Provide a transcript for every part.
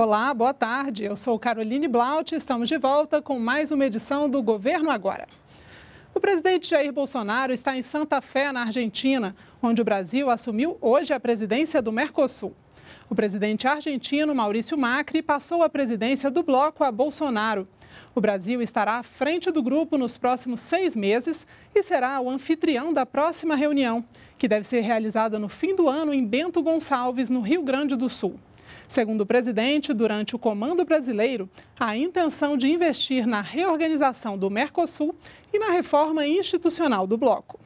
Olá, boa tarde. Eu sou Caroline Blaut e estamos de volta com mais uma edição do Governo Agora. O presidente Jair Bolsonaro está em Santa Fé, na Argentina, onde o Brasil assumiu hoje a presidência do Mercosul. O presidente argentino Maurício Macri passou a presidência do bloco a Bolsonaro. O Brasil estará à frente do grupo nos próximos seis meses e será o anfitrião da próxima reunião, que deve ser realizada no fim do ano em Bento Gonçalves, no Rio Grande do Sul. Segundo o presidente, durante o comando brasileiro, a intenção de investir na reorganização do Mercosul e na reforma institucional do bloco.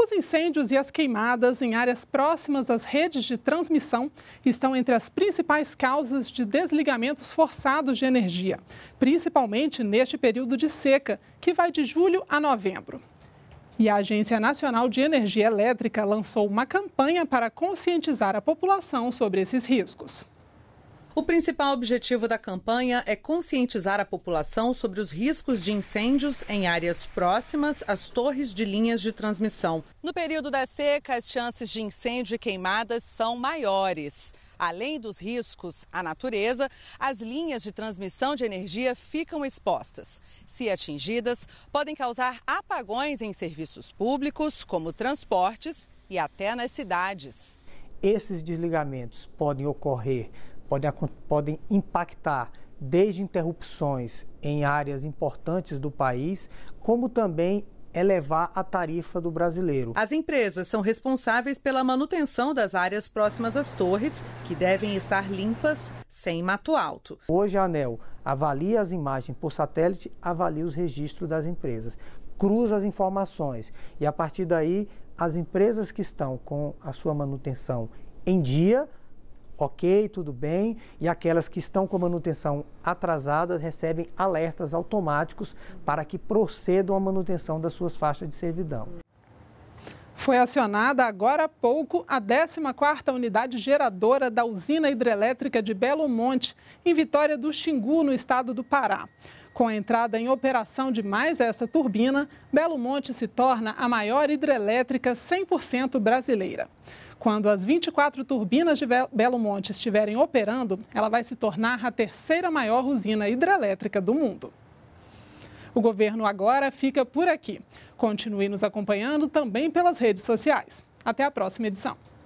Os incêndios e as queimadas em áreas próximas às redes de transmissão estão entre as principais causas de desligamentos forçados de energia, principalmente neste período de seca, que vai de julho a novembro. E a Agência Nacional de Energia Elétrica lançou uma campanha para conscientizar a população sobre esses riscos. O principal objetivo da campanha é conscientizar a população sobre os riscos de incêndios em áreas próximas às torres de linhas de transmissão. No período da seca, as chances de incêndio e queimadas são maiores. Além dos riscos à natureza, as linhas de transmissão de energia ficam expostas. Se atingidas, podem causar apagões em serviços públicos, como transportes e até nas cidades. Esses desligamentos podem ocorrer, podem, podem impactar desde interrupções em áreas importantes do país, como também elevar a tarifa do brasileiro. As empresas são responsáveis pela manutenção das áreas próximas às torres, que devem estar limpas, sem mato alto. Hoje a ANEL avalia as imagens por satélite, avalia os registros das empresas, cruza as informações e a partir daí as empresas que estão com a sua manutenção em dia ok, tudo bem, e aquelas que estão com manutenção atrasada recebem alertas automáticos para que procedam à manutenção das suas faixas de servidão. Foi acionada agora há pouco a 14ª unidade geradora da usina hidrelétrica de Belo Monte, em Vitória do Xingu, no estado do Pará. Com a entrada em operação de mais esta turbina, Belo Monte se torna a maior hidrelétrica 100% brasileira. Quando as 24 turbinas de Belo Monte estiverem operando, ela vai se tornar a terceira maior usina hidrelétrica do mundo. O governo agora fica por aqui. Continue nos acompanhando também pelas redes sociais. Até a próxima edição.